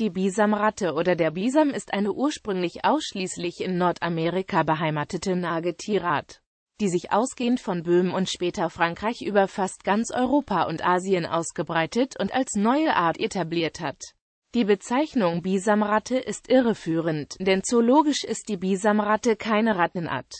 Die Bisamratte oder der Bisam ist eine ursprünglich ausschließlich in Nordamerika beheimatete Nagetierart, die sich ausgehend von Böhmen und später Frankreich über fast ganz Europa und Asien ausgebreitet und als neue Art etabliert hat. Die Bezeichnung Bisamratte ist irreführend, denn zoologisch ist die Bisamratte keine Rattenart.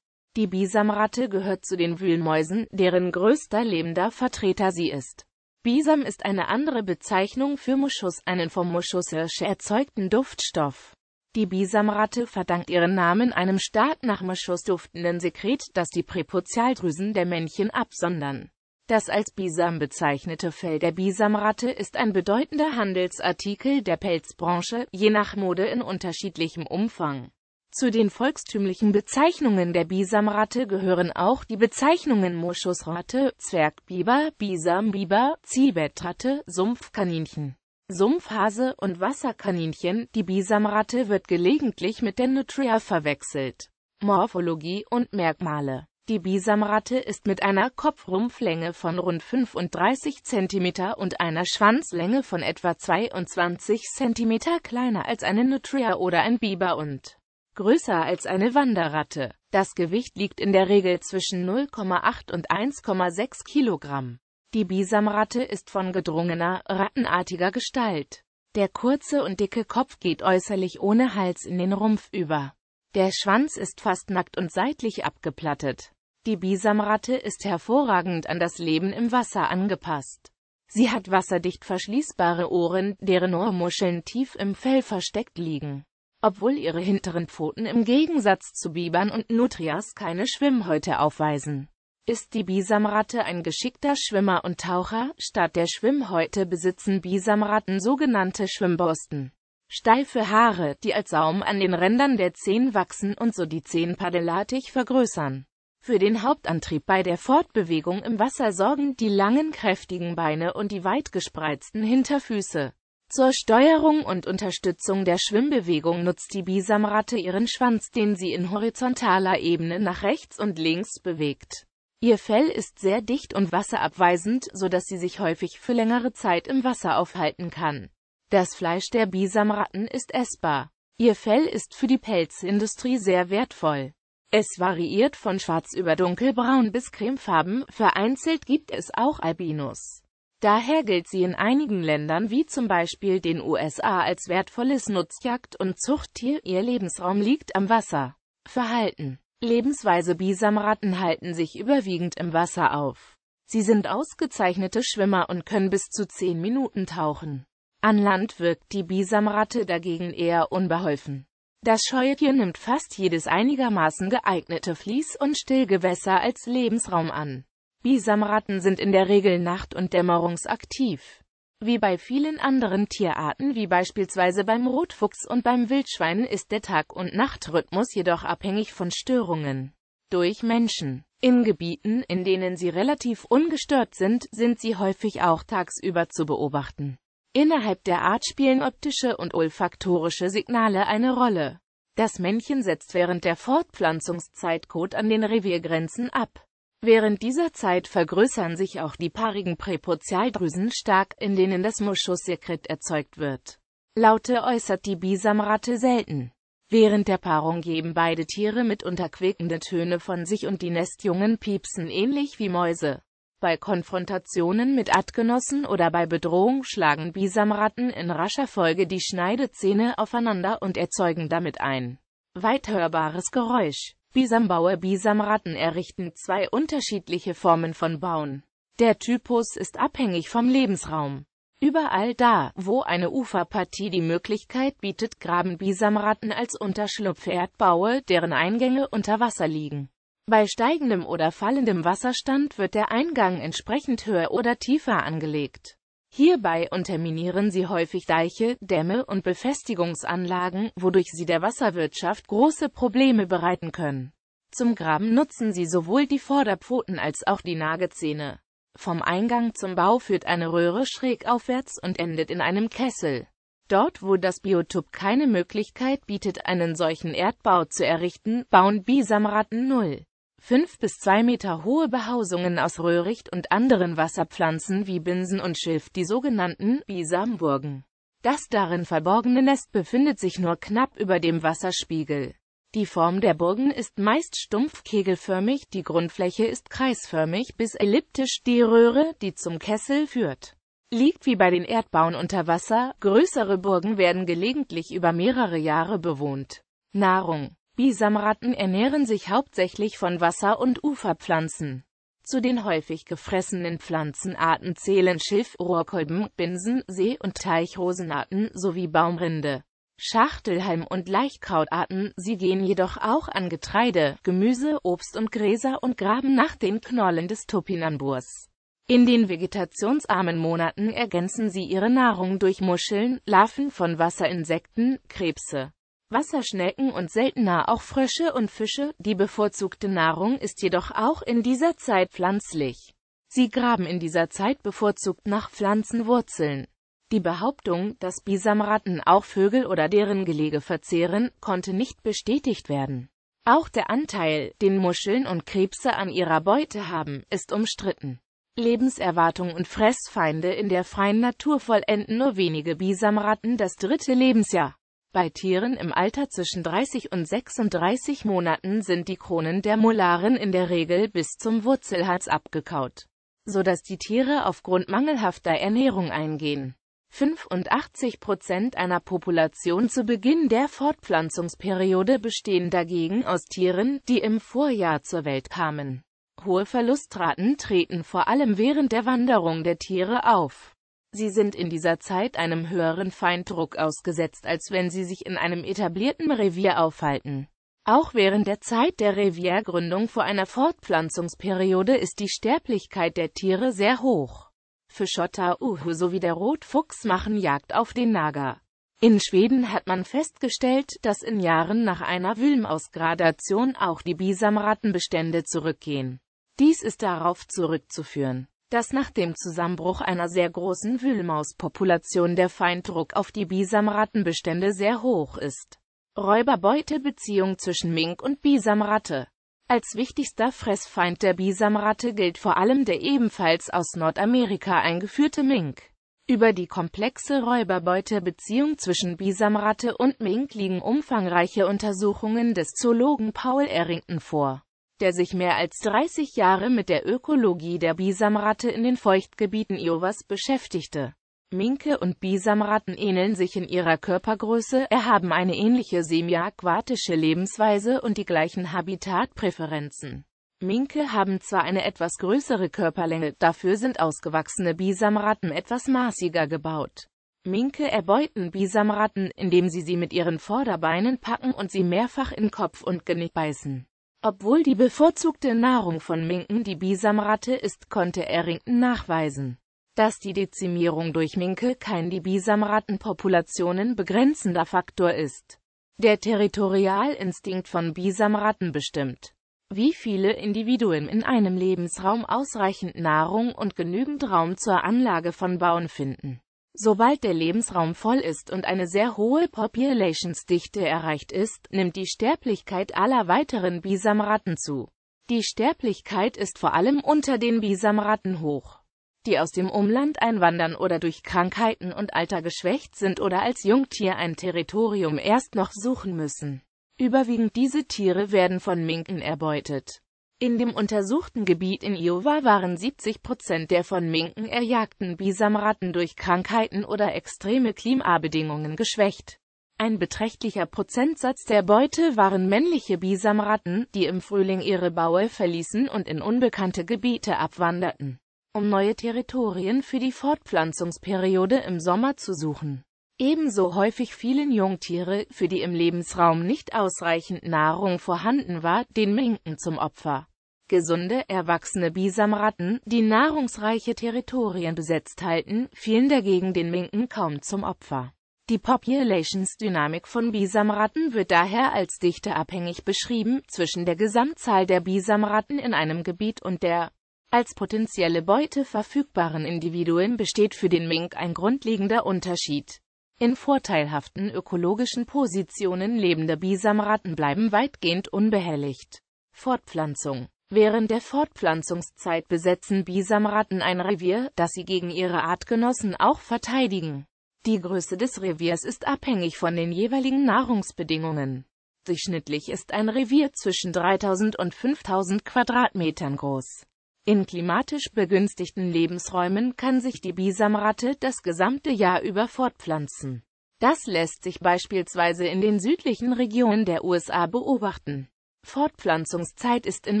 Die Bisamratte gehört zu den Wühlmäusen, deren größter lebender Vertreter sie ist. Bisam ist eine andere Bezeichnung für Moschus, einen vom Moschushirsch erzeugten Duftstoff. Die Bisamratte verdankt ihren Namen einem stark nach Moschus duftenden Sekret, das die Präputialdrüsen der Männchen absondern. Das als Bisam bezeichnete Fell der Bisamratte ist ein bedeutender Handelsartikel der Pelzbranche, je nach Mode in unterschiedlichem Umfang zu den volkstümlichen Bezeichnungen der Bisamratte gehören auch die Bezeichnungen Moschusratte, Zwergbiber, Bisambiber, Ziehbettratte, Sumpfkaninchen, Sumpfhase und Wasserkaninchen. Die Bisamratte wird gelegentlich mit der Nutria verwechselt. Morphologie und Merkmale Die Bisamratte ist mit einer Kopfrumpflänge von rund 35 cm und einer Schwanzlänge von etwa 22 cm kleiner als eine Nutria oder ein Biber und größer als eine Wanderratte. Das Gewicht liegt in der Regel zwischen 0,8 und 1,6 Kilogramm. Die Bisamratte ist von gedrungener, rattenartiger Gestalt. Der kurze und dicke Kopf geht äußerlich ohne Hals in den Rumpf über. Der Schwanz ist fast nackt und seitlich abgeplattet. Die Bisamratte ist hervorragend an das Leben im Wasser angepasst. Sie hat wasserdicht verschließbare Ohren, deren Ohrmuscheln tief im Fell versteckt liegen obwohl ihre hinteren Pfoten im Gegensatz zu Bibern und Nutrias keine Schwimmhäute aufweisen. Ist die Bisamratte ein geschickter Schwimmer und Taucher? Statt der Schwimmhäute besitzen Bisamratten sogenannte Schwimmborsten. Steife Haare, die als Saum an den Rändern der Zehen wachsen und so die Zehen padellatig vergrößern. Für den Hauptantrieb bei der Fortbewegung im Wasser sorgen die langen kräftigen Beine und die weit gespreizten Hinterfüße. Zur Steuerung und Unterstützung der Schwimmbewegung nutzt die Bisamratte ihren Schwanz, den sie in horizontaler Ebene nach rechts und links bewegt. Ihr Fell ist sehr dicht und wasserabweisend, so dass sie sich häufig für längere Zeit im Wasser aufhalten kann. Das Fleisch der Bisamratten ist essbar. Ihr Fell ist für die Pelzindustrie sehr wertvoll. Es variiert von schwarz über dunkelbraun bis cremefarben, vereinzelt gibt es auch Albinos. Daher gilt sie in einigen Ländern wie zum Beispiel den USA als wertvolles Nutzjagd- und Zuchttier, ihr Lebensraum liegt am Wasser. Verhalten Lebensweise Bisamratten halten sich überwiegend im Wasser auf. Sie sind ausgezeichnete Schwimmer und können bis zu 10 Minuten tauchen. An Land wirkt die Bisamratte dagegen eher unbeholfen. Das Scheuetier nimmt fast jedes einigermaßen geeignete Fließ- und Stillgewässer als Lebensraum an. Bisamratten sind in der Regel nacht- und dämmerungsaktiv. Wie bei vielen anderen Tierarten wie beispielsweise beim Rotfuchs und beim Wildschwein ist der Tag- und Nachtrhythmus jedoch abhängig von Störungen durch Menschen. In Gebieten, in denen sie relativ ungestört sind, sind sie häufig auch tagsüber zu beobachten. Innerhalb der Art spielen optische und olfaktorische Signale eine Rolle. Das Männchen setzt während der Fortpflanzungszeit Kot an den Reviergrenzen ab. Während dieser Zeit vergrößern sich auch die paarigen Präpozialdrüsen stark, in denen das Muschussekret erzeugt wird. Laute äußert die Bisamratte selten. Während der Paarung geben beide Tiere mitunter quäkende Töne von sich und die Nestjungen piepsen ähnlich wie Mäuse. Bei Konfrontationen mit Artgenossen oder bei Bedrohung schlagen Bisamratten in rascher Folge die Schneidezähne aufeinander und erzeugen damit ein weithörbares Geräusch. Bisambauer Bisamratten errichten zwei unterschiedliche Formen von Bauen. Der Typus ist abhängig vom Lebensraum. Überall da, wo eine Uferpartie die Möglichkeit bietet, graben Bisamratten als Unterschlupf Erdbaue, deren Eingänge unter Wasser liegen. Bei steigendem oder fallendem Wasserstand wird der Eingang entsprechend höher oder tiefer angelegt. Hierbei unterminieren sie häufig Deiche, Dämme und Befestigungsanlagen, wodurch sie der Wasserwirtschaft große Probleme bereiten können. Zum Graben nutzen sie sowohl die Vorderpfoten als auch die Nagezähne. Vom Eingang zum Bau führt eine Röhre schräg aufwärts und endet in einem Kessel. Dort, wo das Biotop keine Möglichkeit bietet, einen solchen Erdbau zu errichten, bauen Bisamratten Null. Fünf bis zwei Meter hohe Behausungen aus Röhricht und anderen Wasserpflanzen wie Binsen und Schilf, die sogenannten Bisamburgen. Das darin verborgene Nest befindet sich nur knapp über dem Wasserspiegel. Die Form der Burgen ist meist stumpf kegelförmig, die Grundfläche ist kreisförmig bis elliptisch, die Röhre, die zum Kessel führt, liegt wie bei den Erdbauen unter Wasser, größere Burgen werden gelegentlich über mehrere Jahre bewohnt. Nahrung Bisamratten ernähren sich hauptsächlich von Wasser- und Uferpflanzen. Zu den häufig gefressenen Pflanzenarten zählen Schilf, Rohrkolben, Binsen, See- und Teichrosenarten sowie Baumrinde. Schachtelhalm- und Leichtkrautarten, sie gehen jedoch auch an Getreide, Gemüse, Obst und Gräser und graben nach den Knollen des Topinamburs. In den vegetationsarmen Monaten ergänzen sie ihre Nahrung durch Muscheln, Larven von Wasserinsekten, Krebse, Wasserschnecken und seltener auch Frösche und Fische. Die bevorzugte Nahrung ist jedoch auch in dieser Zeit pflanzlich. Sie graben in dieser Zeit bevorzugt nach Pflanzenwurzeln. Die Behauptung, dass Bisamratten auch Vögel oder deren Gelege verzehren, konnte nicht bestätigt werden. Auch der Anteil, den Muscheln und Krebse an ihrer Beute haben, ist umstritten. Lebenserwartung und Fressfeinde in der freien Natur vollenden nur wenige Bisamratten das dritte Lebensjahr. Bei Tieren im Alter zwischen 30 und 36 Monaten sind die Kronen der Molaren in der Regel bis zum Wurzelhals abgekaut, so dass die Tiere aufgrund mangelhafter Ernährung eingehen. 85 Prozent einer Population zu Beginn der Fortpflanzungsperiode bestehen dagegen aus Tieren, die im Vorjahr zur Welt kamen. Hohe Verlustraten treten vor allem während der Wanderung der Tiere auf. Sie sind in dieser Zeit einem höheren Feinddruck ausgesetzt, als wenn sie sich in einem etablierten Revier aufhalten. Auch während der Zeit der Reviergründung vor einer Fortpflanzungsperiode ist die Sterblichkeit der Tiere sehr hoch. Für Schotter, Uhu sowie der Rotfuchs machen Jagd auf den Nager. In Schweden hat man festgestellt, dass in Jahren nach einer Wülmausgradation auch die Bisamrattenbestände zurückgehen. Dies ist darauf zurückzuführen dass nach dem Zusammenbruch einer sehr großen Wühlmauspopulation der Feinddruck auf die Bisamrattenbestände sehr hoch ist. Räuberbeutebeziehung zwischen Mink und Bisamratte Als wichtigster Fressfeind der Bisamratte gilt vor allem der ebenfalls aus Nordamerika eingeführte Mink. Über die komplexe Räuberbeutebeziehung zwischen Bisamratte und Mink liegen umfangreiche Untersuchungen des Zoologen Paul Errington vor der sich mehr als 30 Jahre mit der Ökologie der Bisamratte in den Feuchtgebieten Iowas beschäftigte. Minke und Bisamratten ähneln sich in ihrer Körpergröße, er haben eine ähnliche semiaquatische Lebensweise und die gleichen Habitatpräferenzen. Minke haben zwar eine etwas größere Körperlänge, dafür sind ausgewachsene Bisamratten etwas maßiger gebaut. Minke erbeuten Bisamratten, indem sie sie mit ihren Vorderbeinen packen und sie mehrfach in Kopf und Genick beißen. Obwohl die bevorzugte Nahrung von Minken die Bisamratte ist, konnte Errington nachweisen, dass die Dezimierung durch Minke kein die Bisamrattenpopulationen begrenzender Faktor ist. Der Territorialinstinkt von Bisamratten bestimmt, wie viele Individuen in einem Lebensraum ausreichend Nahrung und genügend Raum zur Anlage von Bauen finden. Sobald der Lebensraum voll ist und eine sehr hohe Populationsdichte erreicht ist, nimmt die Sterblichkeit aller weiteren Bisamratten zu. Die Sterblichkeit ist vor allem unter den Bisamratten hoch, die aus dem Umland einwandern oder durch Krankheiten und Alter geschwächt sind oder als Jungtier ein Territorium erst noch suchen müssen. Überwiegend diese Tiere werden von Minken erbeutet. In dem untersuchten Gebiet in Iowa waren 70 Prozent der von Minken erjagten Bisamratten durch Krankheiten oder extreme Klimabedingungen geschwächt. Ein beträchtlicher Prozentsatz der Beute waren männliche Bisamratten, die im Frühling ihre Baue verließen und in unbekannte Gebiete abwanderten, um neue Territorien für die Fortpflanzungsperiode im Sommer zu suchen ebenso häufig fielen Jungtiere, für die im Lebensraum nicht ausreichend Nahrung vorhanden war, den Minken zum Opfer. Gesunde, erwachsene Bisamratten, die nahrungsreiche Territorien besetzt halten, fielen dagegen den Minken kaum zum Opfer. Die Populations-Dynamik von Bisamratten wird daher als Dichte abhängig beschrieben zwischen der Gesamtzahl der Bisamratten in einem Gebiet und der als potenzielle Beute verfügbaren Individuen besteht für den Mink ein grundlegender Unterschied. In vorteilhaften ökologischen Positionen lebende Bisamratten bleiben weitgehend unbehelligt. Fortpflanzung Während der Fortpflanzungszeit besetzen Bisamratten ein Revier, das sie gegen ihre Artgenossen auch verteidigen. Die Größe des Reviers ist abhängig von den jeweiligen Nahrungsbedingungen. Durchschnittlich ist ein Revier zwischen 3000 und 5000 Quadratmetern groß. In klimatisch begünstigten Lebensräumen kann sich die Bisamratte das gesamte Jahr über fortpflanzen. Das lässt sich beispielsweise in den südlichen Regionen der USA beobachten. Fortpflanzungszeit ist in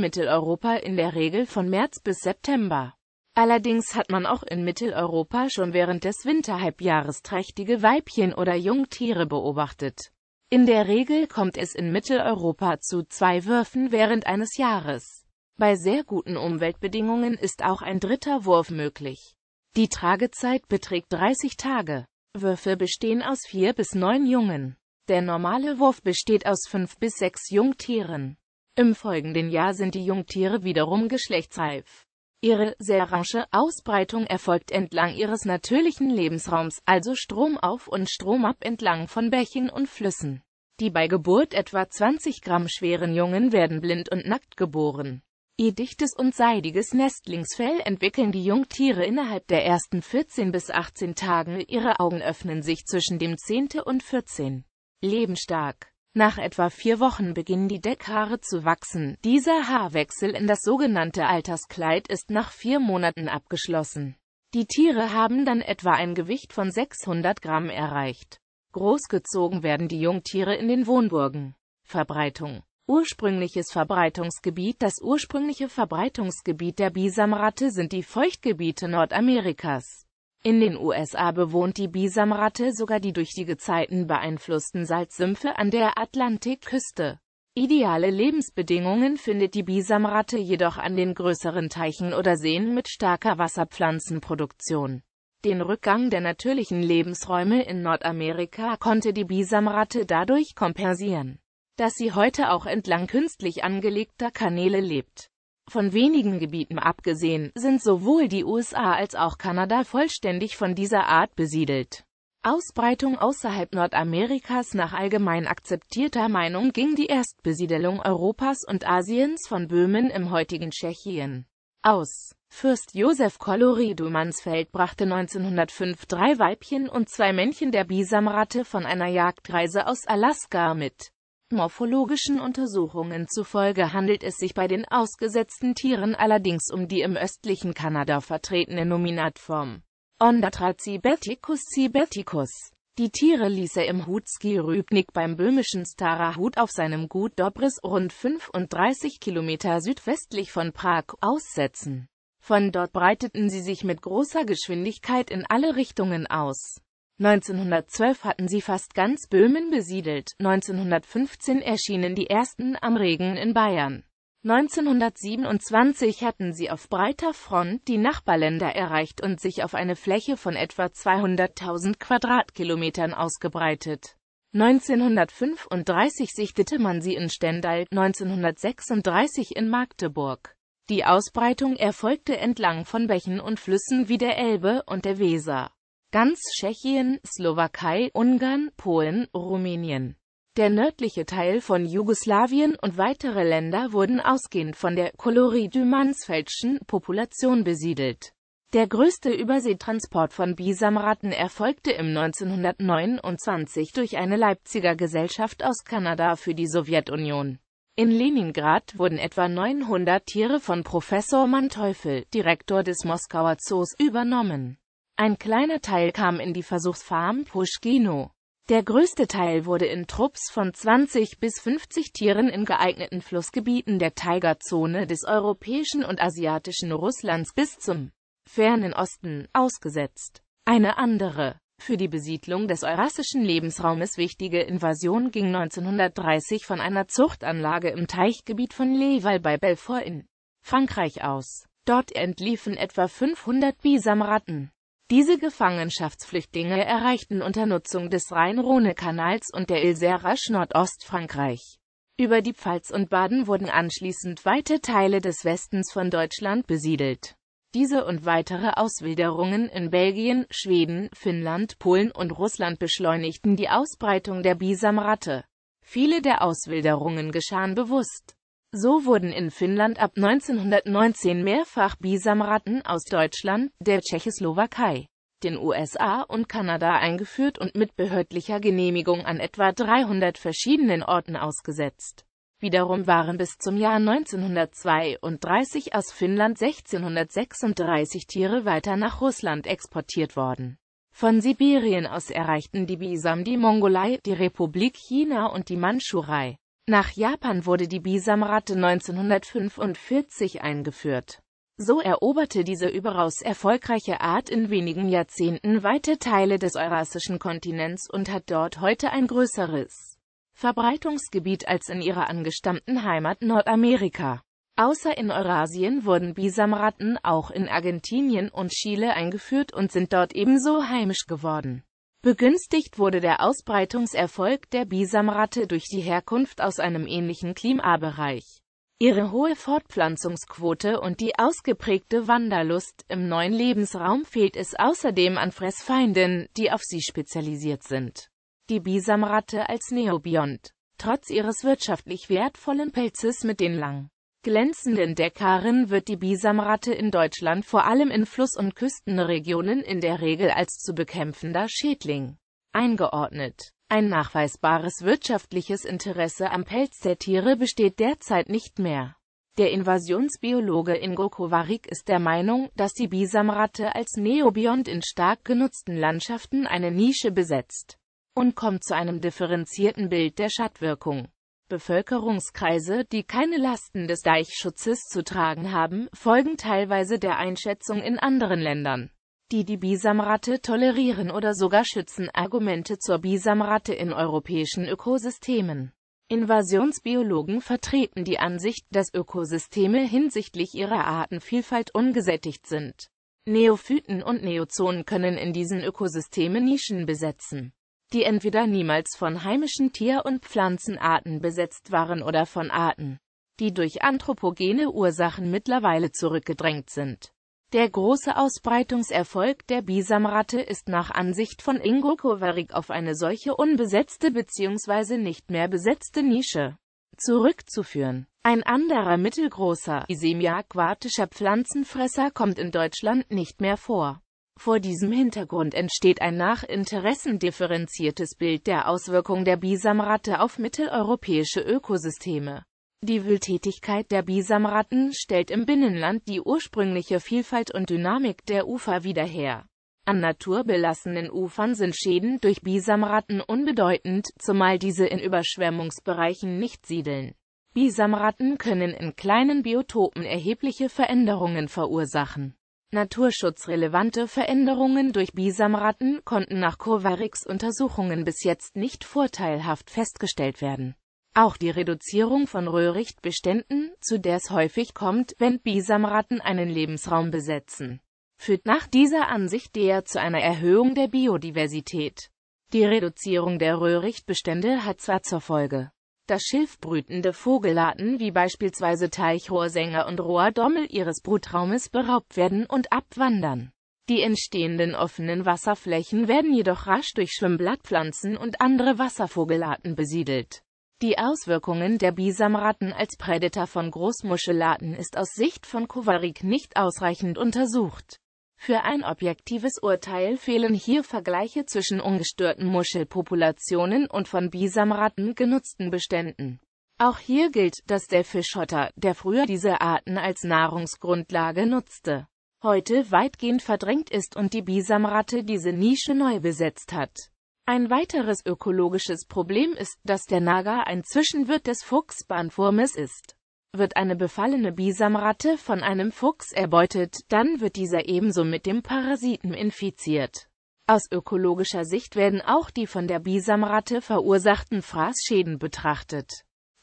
Mitteleuropa in der Regel von März bis September. Allerdings hat man auch in Mitteleuropa schon während des Winterhalbjahres trächtige Weibchen oder Jungtiere beobachtet. In der Regel kommt es in Mitteleuropa zu zwei Würfen während eines Jahres. Bei sehr guten Umweltbedingungen ist auch ein dritter Wurf möglich. Die Tragezeit beträgt 30 Tage. Würfe bestehen aus vier bis neun Jungen. Der normale Wurf besteht aus fünf bis sechs Jungtieren. Im folgenden Jahr sind die Jungtiere wiederum geschlechtsreif. Ihre sehr rasche Ausbreitung erfolgt entlang ihres natürlichen Lebensraums, also stromauf und stromab entlang von Bächen und Flüssen. Die bei Geburt etwa 20 Gramm schweren Jungen werden blind und nackt geboren. Ihr dichtes und seidiges Nestlingsfell entwickeln die Jungtiere innerhalb der ersten 14 bis 18 Tagen, ihre Augen öffnen sich zwischen dem 10. und 14. Lebensstark. Nach etwa vier Wochen beginnen die Deckhaare zu wachsen. Dieser Haarwechsel in das sogenannte Alterskleid ist nach vier Monaten abgeschlossen. Die Tiere haben dann etwa ein Gewicht von 600 Gramm erreicht. Großgezogen werden die Jungtiere in den Wohnburgen. Verbreitung Ursprüngliches Verbreitungsgebiet Das ursprüngliche Verbreitungsgebiet der Bisamratte sind die Feuchtgebiete Nordamerikas. In den USA bewohnt die Bisamratte sogar die durch die Gezeiten beeinflussten Salzsümpfe an der Atlantikküste. Ideale Lebensbedingungen findet die Bisamratte jedoch an den größeren Teichen oder Seen mit starker Wasserpflanzenproduktion. Den Rückgang der natürlichen Lebensräume in Nordamerika konnte die Bisamratte dadurch kompensieren dass sie heute auch entlang künstlich angelegter Kanäle lebt. Von wenigen Gebieten abgesehen, sind sowohl die USA als auch Kanada vollständig von dieser Art besiedelt. Ausbreitung außerhalb Nordamerikas Nach allgemein akzeptierter Meinung ging die Erstbesiedelung Europas und Asiens von Böhmen im heutigen Tschechien aus. Fürst Josef Colloredo Mansfeld brachte 1905 drei Weibchen und zwei Männchen der Bisamratte von einer Jagdreise aus Alaska mit. Morphologischen Untersuchungen zufolge handelt es sich bei den ausgesetzten Tieren allerdings um die im östlichen Kanada vertretene Nominatform Ondatra cibeticus cibeticus. Die Tiere ließ er im Hutski Rübnik beim böhmischen Starer Hut auf seinem Gut Dobris rund 35 Kilometer südwestlich von Prag aussetzen. Von dort breiteten sie sich mit großer Geschwindigkeit in alle Richtungen aus. 1912 hatten sie fast ganz Böhmen besiedelt, 1915 erschienen die ersten am Regen in Bayern. 1927 hatten sie auf breiter Front die Nachbarländer erreicht und sich auf eine Fläche von etwa 200.000 Quadratkilometern ausgebreitet. 1935 sichtete man sie in Stendal, 1936 in Magdeburg. Die Ausbreitung erfolgte entlang von Bächen und Flüssen wie der Elbe und der Weser ganz Tschechien, Slowakei, Ungarn, Polen, Rumänien. Der nördliche Teil von Jugoslawien und weitere Länder wurden ausgehend von der Koloridümansfeldschen Population besiedelt. Der größte Überseetransport von Bisamratten erfolgte im 1929 durch eine Leipziger Gesellschaft aus Kanada für die Sowjetunion. In Leningrad wurden etwa 900 Tiere von Professor Manteuffel, Direktor des Moskauer Zoos, übernommen. Ein kleiner Teil kam in die Versuchsfarm Pushkino. Der größte Teil wurde in Trupps von 20 bis 50 Tieren in geeigneten Flussgebieten der Tigerzone des europäischen und asiatischen Russlands bis zum fernen Osten ausgesetzt. Eine andere, für die Besiedlung des eurasischen Lebensraumes wichtige Invasion ging 1930 von einer Zuchtanlage im Teichgebiet von Leval bei Belfort in Frankreich aus. Dort entliefen etwa 500 Bisamratten. Diese Gefangenschaftsflüchtlinge erreichten unter Nutzung des Rhein-Rhone-Kanals und der Ilse rasch Nordostfrankreich. Über die Pfalz und Baden wurden anschließend weite Teile des Westens von Deutschland besiedelt. Diese und weitere Auswilderungen in Belgien, Schweden, Finnland, Polen und Russland beschleunigten die Ausbreitung der Bisamratte. Viele der Auswilderungen geschahen bewusst. So wurden in Finnland ab 1919 mehrfach Bisamratten aus Deutschland, der Tschechoslowakei, den USA und Kanada eingeführt und mit behördlicher Genehmigung an etwa 300 verschiedenen Orten ausgesetzt. Wiederum waren bis zum Jahr 1932 aus Finnland 1636 Tiere weiter nach Russland exportiert worden. Von Sibirien aus erreichten die Bisam die Mongolei, die Republik China und die Mandschurei. Nach Japan wurde die Bisamratte 1945 eingeführt. So eroberte diese überaus erfolgreiche Art in wenigen Jahrzehnten weite Teile des eurasischen Kontinents und hat dort heute ein größeres Verbreitungsgebiet als in ihrer angestammten Heimat Nordamerika. Außer in Eurasien wurden Bisamratten auch in Argentinien und Chile eingeführt und sind dort ebenso heimisch geworden. Begünstigt wurde der Ausbreitungserfolg der Bisamratte durch die Herkunft aus einem ähnlichen Klimabereich. Ihre hohe Fortpflanzungsquote und die ausgeprägte Wanderlust im neuen Lebensraum fehlt es außerdem an Fressfeinden, die auf sie spezialisiert sind. Die Bisamratte als Neobiont. Trotz ihres wirtschaftlich wertvollen Pelzes mit den langen, glänzenden Deckarin wird die Bisamratte in Deutschland vor allem in Fluss- und Küstenregionen in der Regel als zu bekämpfender Schädling eingeordnet. Ein nachweisbares wirtschaftliches Interesse am Pelz der Tiere besteht derzeit nicht mehr. Der Invasionsbiologe Ingo Kovarik ist der Meinung, dass die Bisamratte als Neobiont in stark genutzten Landschaften eine Nische besetzt und kommt zu einem differenzierten Bild der Schattwirkung. Bevölkerungskreise, die keine Lasten des Deichschutzes zu tragen haben, folgen teilweise der Einschätzung in anderen Ländern, die die Bisamratte tolerieren oder sogar schützen. Argumente zur Bisamratte in europäischen Ökosystemen Invasionsbiologen vertreten die Ansicht, dass Ökosysteme hinsichtlich ihrer Artenvielfalt ungesättigt sind. Neophyten und Neozonen können in diesen Ökosystemen Nischen besetzen die entweder niemals von heimischen Tier- und Pflanzenarten besetzt waren oder von Arten, die durch anthropogene Ursachen mittlerweile zurückgedrängt sind. Der große Ausbreitungserfolg der Bisamratte ist nach Ansicht von Ingo Kovarik auf eine solche unbesetzte bzw. nicht mehr besetzte Nische zurückzuführen. Ein anderer mittelgroßer, Isemia Pflanzenfresser kommt in Deutschland nicht mehr vor. Vor diesem Hintergrund entsteht ein nach Interessen differenziertes Bild der Auswirkung der Bisamratte auf mitteleuropäische Ökosysteme. Die Wühltätigkeit der Bisamratten stellt im Binnenland die ursprüngliche Vielfalt und Dynamik der Ufer wieder her. An naturbelassenen Ufern sind Schäden durch Bisamratten unbedeutend, zumal diese in Überschwemmungsbereichen nicht siedeln. Bisamratten können in kleinen Biotopen erhebliche Veränderungen verursachen. Naturschutzrelevante Veränderungen durch Bisamratten konnten nach Kovaricks Untersuchungen bis jetzt nicht vorteilhaft festgestellt werden. Auch die Reduzierung von Röhrichtbeständen, zu der es häufig kommt, wenn Bisamratten einen Lebensraum besetzen, führt nach dieser Ansicht eher zu einer Erhöhung der Biodiversität. Die Reduzierung der Röhrichtbestände hat zwar zur Folge, das schilfbrütende Vogelarten wie beispielsweise Teichrohrsänger und Rohrdommel ihres Brutraumes beraubt werden und abwandern. Die entstehenden offenen Wasserflächen werden jedoch rasch durch Schwimmblattpflanzen und andere Wasservogelarten besiedelt. Die Auswirkungen der Bisamratten als Prädator von Großmuschelarten ist aus Sicht von Kovarik nicht ausreichend untersucht. Für ein objektives Urteil fehlen hier Vergleiche zwischen ungestörten Muschelpopulationen und von Bisamratten genutzten Beständen. Auch hier gilt, dass der Fischhotter, der früher diese Arten als Nahrungsgrundlage nutzte, heute weitgehend verdrängt ist und die Bisamratte diese Nische neu besetzt hat. Ein weiteres ökologisches Problem ist, dass der Nager ein Zwischenwirt des Fuchsbahnwurmes ist. Wird eine befallene Bisamratte von einem Fuchs erbeutet, dann wird dieser ebenso mit dem Parasiten infiziert. Aus ökologischer Sicht werden auch die von der Bisamratte verursachten Fraßschäden betrachtet.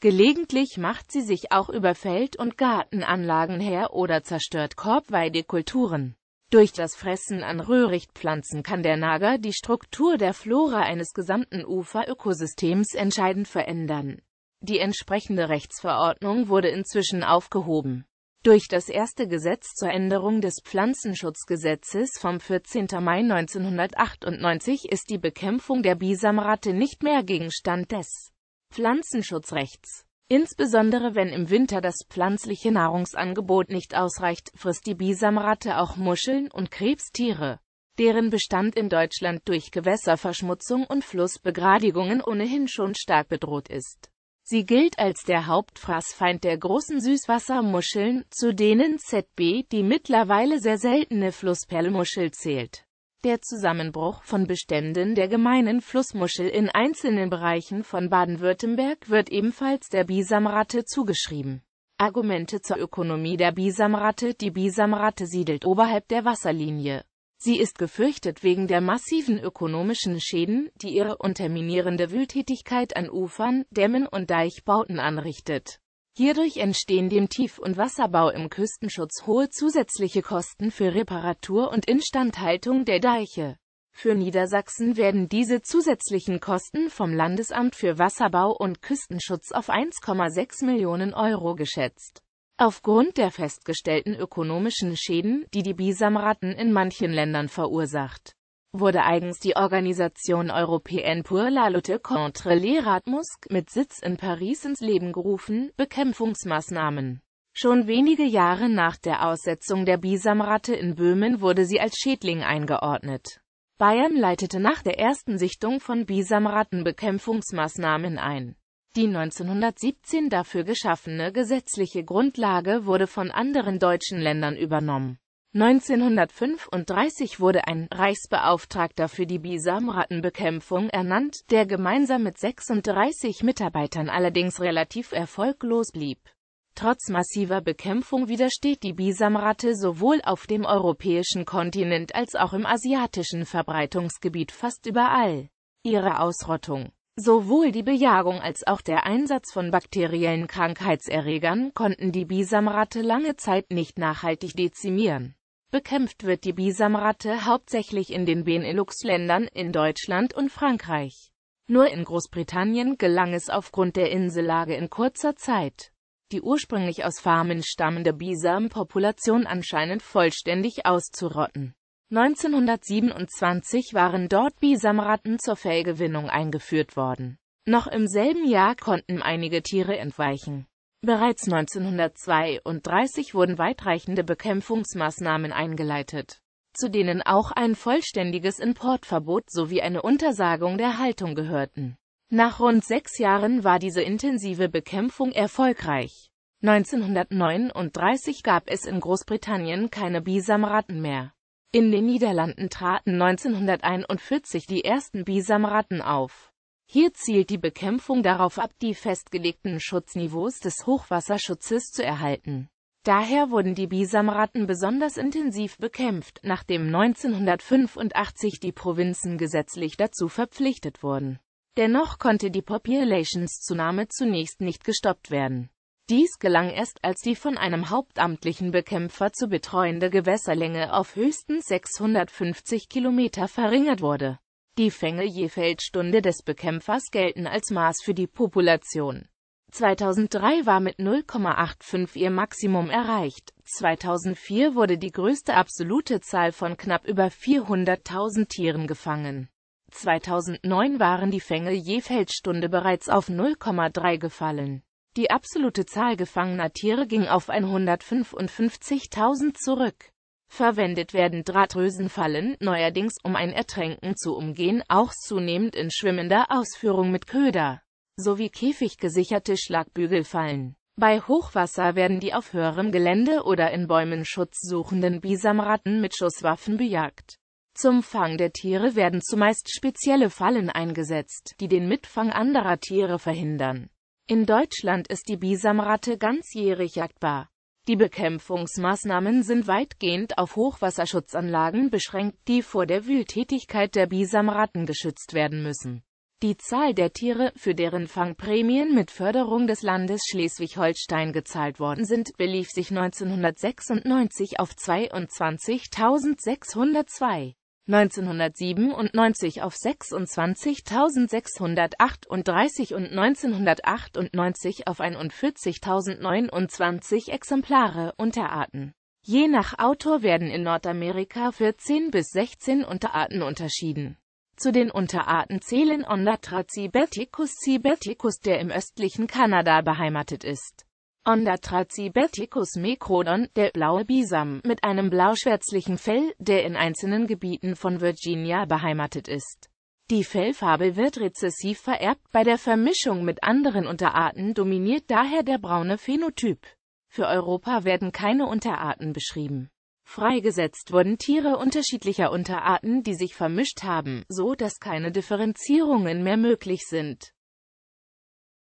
Gelegentlich macht sie sich auch über Feld- und Gartenanlagen her oder zerstört Korbweidekulturen. Durch das Fressen an Röhrichtpflanzen kann der Nager die Struktur der Flora eines gesamten Uferökosystems entscheidend verändern. Die entsprechende Rechtsverordnung wurde inzwischen aufgehoben. Durch das erste Gesetz zur Änderung des Pflanzenschutzgesetzes vom 14. Mai 1998 ist die Bekämpfung der Bisamratte nicht mehr Gegenstand des Pflanzenschutzrechts. Insbesondere wenn im Winter das pflanzliche Nahrungsangebot nicht ausreicht, frisst die Bisamratte auch Muscheln und Krebstiere, deren Bestand in Deutschland durch Gewässerverschmutzung und Flussbegradigungen ohnehin schon stark bedroht ist. Sie gilt als der Hauptfraßfeind der großen Süßwassermuscheln, zu denen ZB die mittlerweile sehr seltene Flussperlmuschel zählt. Der Zusammenbruch von Beständen der gemeinen Flussmuschel in einzelnen Bereichen von Baden-Württemberg wird ebenfalls der Bisamratte zugeschrieben. Argumente zur Ökonomie der Bisamratte Die Bisamratte siedelt oberhalb der Wasserlinie Sie ist gefürchtet wegen der massiven ökonomischen Schäden, die ihre unterminierende Wühltätigkeit an Ufern, Dämmen und Deichbauten anrichtet. Hierdurch entstehen dem Tief- und Wasserbau im Küstenschutz hohe zusätzliche Kosten für Reparatur und Instandhaltung der Deiche. Für Niedersachsen werden diese zusätzlichen Kosten vom Landesamt für Wasserbau und Küstenschutz auf 1,6 Millionen Euro geschätzt. Aufgrund der festgestellten ökonomischen Schäden, die die Bisamratten in manchen Ländern verursacht, wurde eigens die Organisation Européenne pour la lutte contre les Ratmusk mit Sitz in Paris ins Leben gerufen, Bekämpfungsmaßnahmen. Schon wenige Jahre nach der Aussetzung der Bisamratte in Böhmen wurde sie als Schädling eingeordnet. Bayern leitete nach der ersten Sichtung von Bisamratten Bekämpfungsmaßnahmen ein die 1917 dafür geschaffene gesetzliche Grundlage wurde von anderen deutschen Ländern übernommen. 1935 wurde ein Reichsbeauftragter für die Bisamrattenbekämpfung ernannt, der gemeinsam mit 36 Mitarbeitern allerdings relativ erfolglos blieb. Trotz massiver Bekämpfung widersteht die Bisamratte sowohl auf dem europäischen Kontinent als auch im asiatischen Verbreitungsgebiet fast überall ihre Ausrottung. Sowohl die Bejagung als auch der Einsatz von bakteriellen Krankheitserregern konnten die Bisamratte lange Zeit nicht nachhaltig dezimieren. Bekämpft wird die Bisamratte hauptsächlich in den Benelux-Ländern, in Deutschland und Frankreich. Nur in Großbritannien gelang es aufgrund der Insellage in kurzer Zeit, die ursprünglich aus Farmen stammende Bisam-Population anscheinend vollständig auszurotten. 1927 waren dort Bisamratten zur Fellgewinnung eingeführt worden. Noch im selben Jahr konnten einige Tiere entweichen. Bereits 1932 wurden weitreichende Bekämpfungsmaßnahmen eingeleitet, zu denen auch ein vollständiges Importverbot sowie eine Untersagung der Haltung gehörten. Nach rund sechs Jahren war diese intensive Bekämpfung erfolgreich. 1939 gab es in Großbritannien keine Bisamratten mehr. In den Niederlanden traten 1941 die ersten Bisamratten auf. Hier zielt die Bekämpfung darauf ab, die festgelegten Schutzniveaus des Hochwasserschutzes zu erhalten. Daher wurden die Bisamratten besonders intensiv bekämpft, nachdem 1985 die Provinzen gesetzlich dazu verpflichtet wurden. Dennoch konnte die Populations-Zunahme zunächst nicht gestoppt werden. Dies gelang erst, als die von einem hauptamtlichen Bekämpfer zu betreuende Gewässerlänge auf höchstens 650 Kilometer verringert wurde. Die Fänge je Feldstunde des Bekämpfers gelten als Maß für die Population. 2003 war mit 0,85 ihr Maximum erreicht. 2004 wurde die größte absolute Zahl von knapp über 400.000 Tieren gefangen. 2009 waren die Fänge je Feldstunde bereits auf 0,3 gefallen. Die absolute Zahl gefangener Tiere ging auf 155.000 zurück. Verwendet werden Drahtrösenfallen, neuerdings um ein Ertränken zu umgehen, auch zunehmend in schwimmender Ausführung mit Köder, sowie käfiggesicherte Schlagbügelfallen. Bei Hochwasser werden die auf höherem Gelände oder in Bäumen Schutz suchenden Bisamratten mit Schusswaffen bejagt. Zum Fang der Tiere werden zumeist spezielle Fallen eingesetzt, die den Mitfang anderer Tiere verhindern. In Deutschland ist die Bisamratte ganzjährig jagdbar. Die Bekämpfungsmaßnahmen sind weitgehend auf Hochwasserschutzanlagen beschränkt, die vor der Wühltätigkeit der Bisamratten geschützt werden müssen. Die Zahl der Tiere, für deren Fangprämien mit Förderung des Landes Schleswig-Holstein gezahlt worden sind, belief sich 1996 auf 22.602. 1997 auf 26.638 und 1998 auf 41.029 Exemplare Unterarten. Je nach Autor werden in Nordamerika 14 bis 16 Unterarten unterschieden. Zu den Unterarten zählen Ondatra cibeticus cibeticus, der im östlichen Kanada beheimatet ist. Ondatracibeticus mecrodon, der blaue Bisam, mit einem blauschwärzlichen Fell, der in einzelnen Gebieten von Virginia beheimatet ist. Die Fellfarbe wird rezessiv vererbt, bei der Vermischung mit anderen Unterarten dominiert daher der braune Phänotyp. Für Europa werden keine Unterarten beschrieben. Freigesetzt wurden Tiere unterschiedlicher Unterarten, die sich vermischt haben, so dass keine Differenzierungen mehr möglich sind.